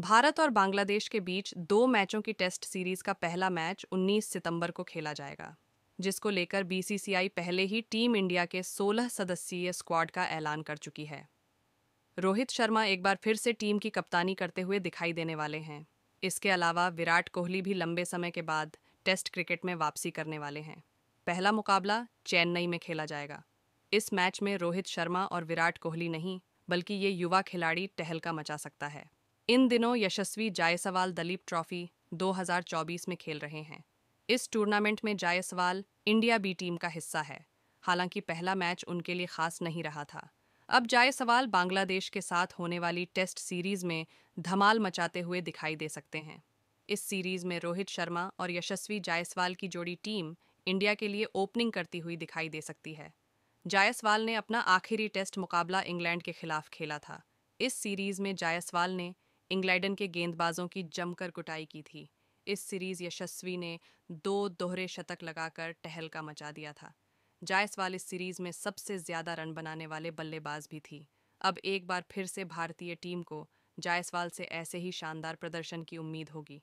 भारत और बांग्लादेश के बीच दो मैचों की टेस्ट सीरीज का पहला मैच 19 सितंबर को खेला जाएगा जिसको लेकर बीसीसीआई पहले ही टीम इंडिया के 16 सदस्यीय स्क्वाड का ऐलान कर चुकी है रोहित शर्मा एक बार फिर से टीम की कप्तानी करते हुए दिखाई देने वाले हैं इसके अलावा विराट कोहली भी लंबे समय के बाद टेस्ट क्रिकेट में वापसी करने वाले हैं पहला मुकाबला चेन्नई में खेला जाएगा इस मैच में रोहित शर्मा और विराट कोहली नहीं बल्कि ये युवा खिलाड़ी टहलका मचा सकता है इन दिनों यशस्वी जायसवाल दलीप ट्रॉफी 2024 में खेल रहे हैं इस टूर्नामेंट में जायसवाल इंडिया बी टीम का हिस्सा है हालांकि पहला मैच उनके लिए खास नहीं रहा था अब जायसवाल बांग्लादेश के साथ होने वाली टेस्ट सीरीज में धमाल मचाते हुए दिखाई दे सकते हैं इस सीरीज में रोहित शर्मा और यशस्वी जायसवाल की जोड़ी टीम इंडिया के लिए ओपनिंग करती हुई दिखाई दे सकती है जायसवाल ने अपना आखिरी टेस्ट मुकाबला इंग्लैंड के खिलाफ खेला था इस सीरीज में जायसवाल ने इंग्लैंडन के गेंदबाजों की जमकर कुटाई की थी इस सीरीज यशस्वी ने दो दोहरे शतक लगाकर टहलका मचा दिया था जायसवाल इस सीरीज में सबसे ज्यादा रन बनाने वाले बल्लेबाज भी थी अब एक बार फिर से भारतीय टीम को जायसवाल से ऐसे ही शानदार प्रदर्शन की उम्मीद होगी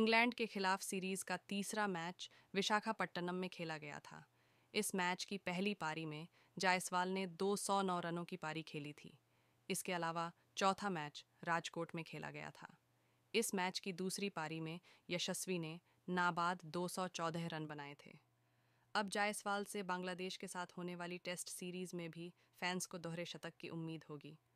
इंग्लैंड के खिलाफ सीरीज का तीसरा मैच विशाखापट्टनम में खेला गया था इस मैच की पहली पारी में जायसवाल ने 209 रनों की पारी खेली थी इसके अलावा चौथा मैच राजकोट में खेला गया था इस मैच की दूसरी पारी में यशस्वी ने नाबाद 214 रन बनाए थे अब जायसवाल से बांग्लादेश के साथ होने वाली टेस्ट सीरीज में भी फैंस को दोहरे शतक की उम्मीद होगी